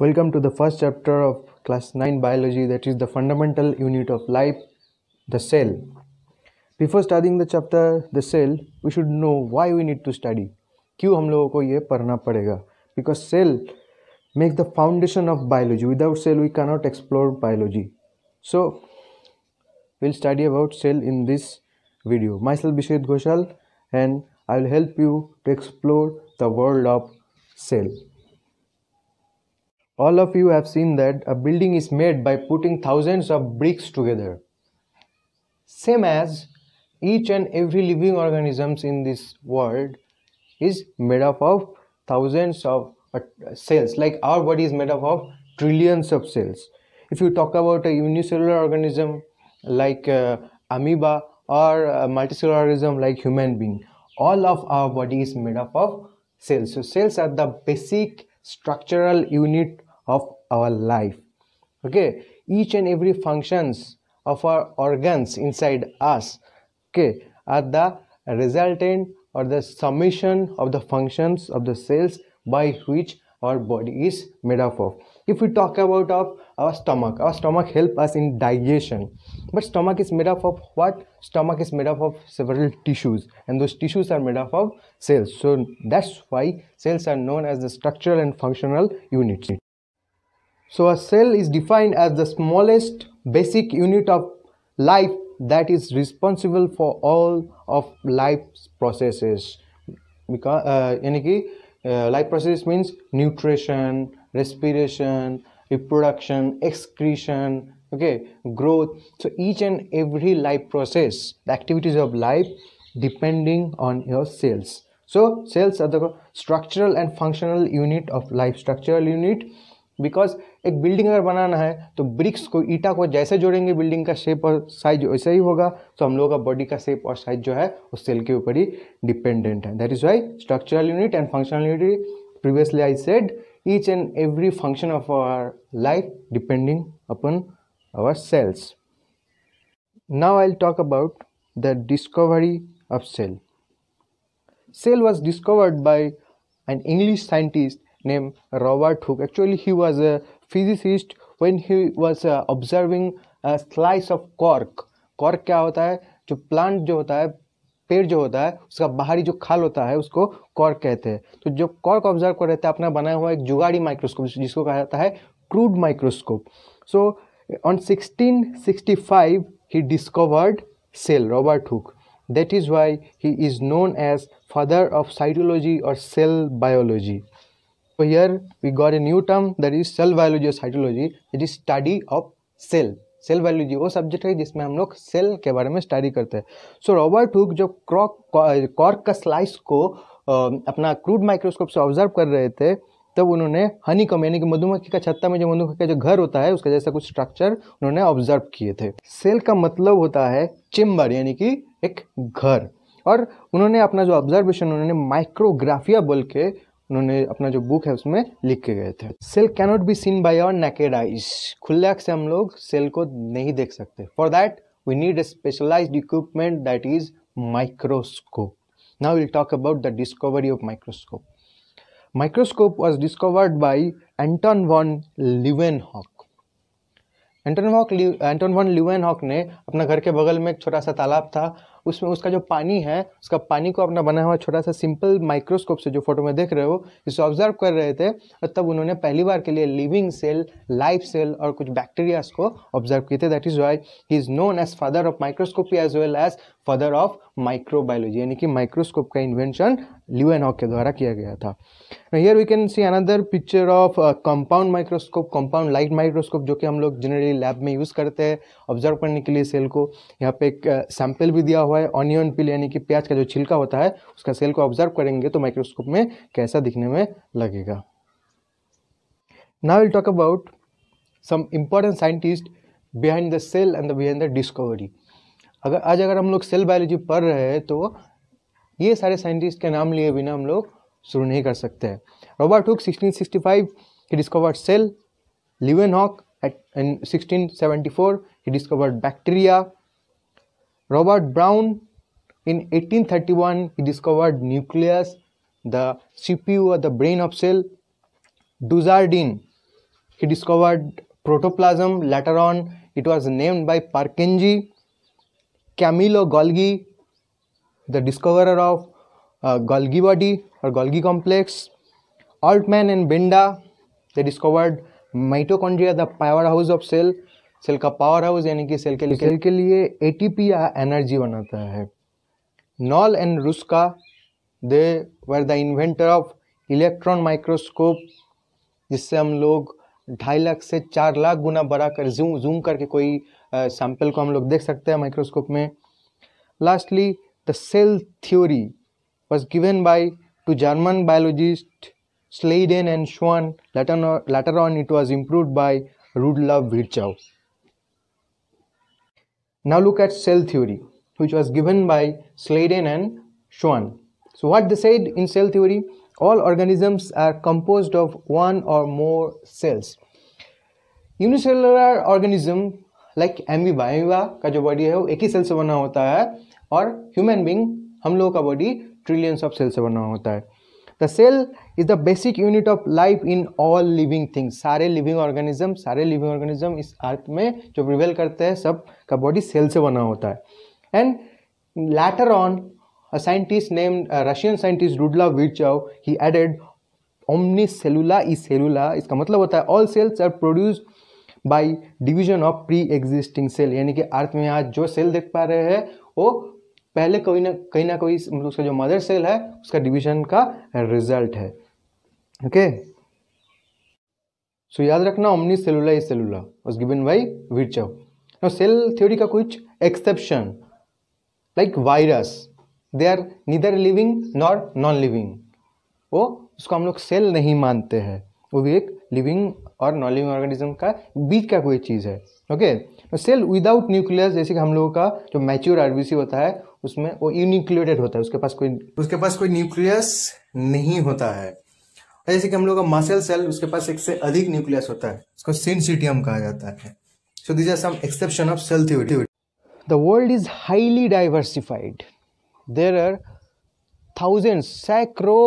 Welcome to the first chapter of class 9 biology that is the fundamental unit of life the cell. Before studying the chapter the cell we should know why we need to study. क्यों हम लोगों को ये पढ़ना पड़ेगा because cell we the foundation of biology we cell we cannot explore biology so will study about cell in this video myself विशेद Ghoshal and I will help you to explore the all of you have seen that a building is made by putting thousands of bricks together. Same as each and every living organisms in this world is made up of thousands of uh, cells like our body is made up of trillions of cells if you talk about a unicellular organism like uh, amoeba or multicellular organism like human being all of our body is made up of cells so cells are the basic structural unit of our life okay each and every functions of our organs inside us okay are the resultant or the summation of the functions of the cells by which our body is made up of if we talk about of our stomach our stomach help us in digestion but stomach is made up of what stomach is made up of several tissues and those tissues are made up of cells so that's why cells are known as the structural and functional units so a cell is defined as the smallest basic unit of life that is responsible for all of life's processes. Because uh, यानी कि uh, life process means nutrition, respiration, reproduction, excretion, okay, growth. So each and every life process, the activities of life depending on your cells. So cells are the structural and functional unit of life. Structural unit because एक building अगर बनाना है तो BRICS को ईटा को जैसे जोड़ेंगे building का शेप और साइज वैसे ही होगा तो हम लोगों का बॉडी का शेप और साइज जो है उस सेल के ऊपर ही डिपेंडेंट है that is why structural unit and functional unit previously I said each and every function of our life depending upon our cells now I talk about the discovery of cell cell was discovered by an English scientist named Robert Hooke. Actually, he was a physicist when he was uh, observing a slice of cork. Cork क्या होता है जो plant जो होता है पेड़ जो होता है उसका बाहरी जो खाल होता है उसको कॉर्क कहते हैं तो जो कॉर्क ऑब्जर्व कर रहे थे अपना बनाया हुआ एक जुगाड़ी माइक्रोस्कोप जिसको कहा जाता है crude microscope so on 1665 he discovered cell robert hooke that is why he is known as father of cytology or cell biology So here we got a new term that is cell biology or cytology. It is study of cell. Cell biology वो subject है जिसमें हम लोग cell के बारे में study करते हैं सो रॉबर्ट हुक जो क्रॉक कॉर्क का स्लाइस को अपना क्रूड माइक्रोस्कोप से ऑब्जर्व कर रहे थे तब उन्होंने हनी कम यानी कि मधुमक्खी का छत्ता में जो मधुमक्खी का जो घर होता है उसका जैसा कुछ स्ट्रक्चर उन्होंने ऑब्जर्व किए थे सेल का मतलब होता है चिम्बर यानी कि एक घर और उन्होंने अपना जो ऑब्जर्वेशन उन्होंने माइक्रोग्राफिया बोल के उन्होंने अपना जो बुक है उसमें लिख के गए थे cell cannot be seen by our naked eyes खुले आँख से हम लोग सेल को नहीं देख सकते for that we need a specialize equipment that is microscope now we'll talk about the discovery of microscope microscope was discovered by anton von leeuwenhoek Anton वॉक एंटन वन ल्यूएन हॉक ने अपना घर के बगल में एक छोटा सा तालाब था उसमें उसका जो पानी है उसका पानी को अपना बना हुआ छोटा सा सिंपल माइक्रोस्कोप से जो फोटो में देख रहे हो इसे ऑब्जर्व कर रहे थे और तब उन्होंने पहली बार के लिए लिविंग सेल लाइफ सेल और कुछ बैक्टीरियाज को ऑब्जर्व किए थे that is why he is known as father of microscopy as well as father of microbiology यानी कि माइक्रोस्कोप का इन्वेंशन ल्यूएन हॉक के द्वारा किया गया था here we can see another picture of compound microscope compound light microscope जो कि हम लोग जनरली लैब में यूज़ करते हैं ऑब्जर्व करने के लिए सेल को यहाँ पे एक सैंपल uh, भी दिया हुआ हुआ है ऑनियन पिल यानी कि प्याज का जो छिलका होता है उसका सेल को ऑब्जर्व करेंगे तो माइक्रोस्कोप में कैसा दिखने में लगेगा now will talk about some important scientist behind the cell and the behind the discovery अगर आज अगर हम लोग सेल बायोलॉजी पढ़ रहे हैं तो ये सारे साइंटिस्ट के नाम लिए बिना हम लोग शुरू नहीं कर सकते हैं Robert Hooke 1665 cell Leeuwenhoek at sixteen seventy four he discovered bacteria Robert Brown in 1831 he discovered nucleus, the CPU or the brain of cell. Dujardin he discovered protoplasm later on it was named by Parkenji. Camillo Golgi the discoverer of uh, Golgi body or Golgi complex. Altman and Benda they discovered mitochondria the powerhouse of cell cell का powerhouse यानी कि cell के लिए cell के लिए ATP या energy बनाता है Knoll and Ruska they were the inventor of electron microscope जिससे हम लोग ढाई लाख से चार लाख गुना बड़ा कर जूम जूम करके कोई सैंपल को हम लोग देख सकते हैं माइक्रोस्कोप में lastly the cell theory was given by two German biologist Schleiden and Schwann. Later on it was improve by Rudolf Virchow. Now look at cell theory, which was given by Sladen and Schwann. So what they said in cell theory, all organisms are composed of one or more cells. Unicellular organism like amoeba, amoeba ka jo body hai, ek hi cell se bana hota hai. Aur human being, hum log ka body trillions of cells se bana hota hai. The cell is the basic unit of life in all living things सारे living organism सारे living organism इस earth में जो prevail करते हैं सब का body cell से बना होता है and later on a scientist name Russian scientist Rudolf Virchow he added omnis cellula e cellula इसका मतलब होता है all cells are produce by division of pre existing cell यानी कि अर्थ में आज जो सेल देख पा रहे हैं वो पहले कोई ना कहीं ना कोई मतलब उसका जो मदर सेल है उसका डिवीजन का रिजल्ट है ओके सो याद रखना omnis cellula e cellula was given by Virchow cell theory का कुछ exception like virus they are neither living nor non living वो उसको हम लोग सेल नहीं मानते हैं वो भी एक लिविंग और नॉन लिविंग ऑर्गेनिज्म का बीच का कोई चीज़ है ओके सेल विदाउट न्यूक्लियस जैसे कि हम लोगों का जो मैच्योर आरबीसी होता है उसमें वो यूनिक्लिएटेड होता है उसके पास कोई उसके पास कोई न्यूक्लियस नहीं होता है जैसे कि हम लोग का मासल सेल उसके पास एक से अधिक न्यूक्लियस होता है उसको सिंसिटियम कहा जाता है so this are some exception of cell theory the world is highly diversified there are thousand सैक्रो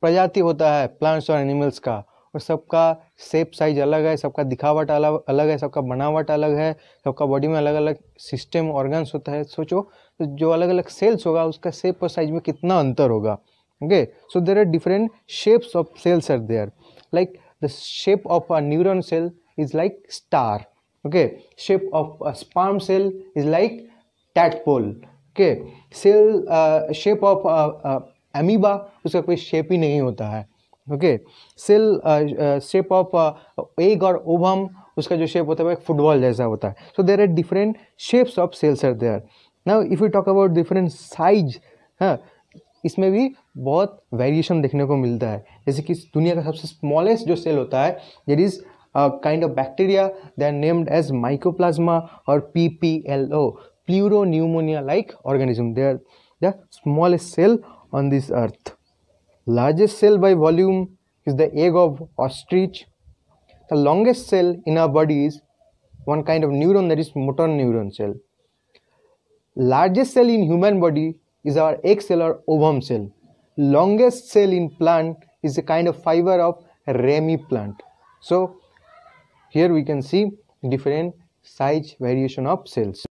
प्रजाति होता है प्लांट्स और एनिमल्स का और सबका सेप साइज अलग है सबका दिखावट अलग अलग है सबका बनावट अलग है सबका बॉडी में अलग अलग सिस्टम ऑर्गन्स होता है सोचो तो जो अलग अलग सेल्स होगा उसका शेप और साइज में कितना अंतर होगा okay so there are different shapes of cells are there like the shape of a neuron cell is like star okay shape of a sperm cell is like tadpole okay cell shape of amoeba उसका कोई shape ही नहीं होता है okay cell shape of egg or ovum उसका जो shape होता है वो एक फुटबॉल जैसा होता है so there are different shapes of cells are there now if you talk about different size हाँ इसमें भी बहुत वेरिएशन देखने को मिलता है जैसे कि दुनिया का सबसे स्मॉलेस्ट जो सेल होता है that is kind of bacteria they are named as mycoplasma or P P L O pleuropneumonia like organism they are the smallest cell on this earth largest cell by volume is the egg of ostrich the longest cell in our body is one kind of neuron that is motor neuron cell Largest cell in human body is our egg cell or ovum cell. Longest cell in plant is a kind of fiber of remi plant. So here we can see different size variation of cells.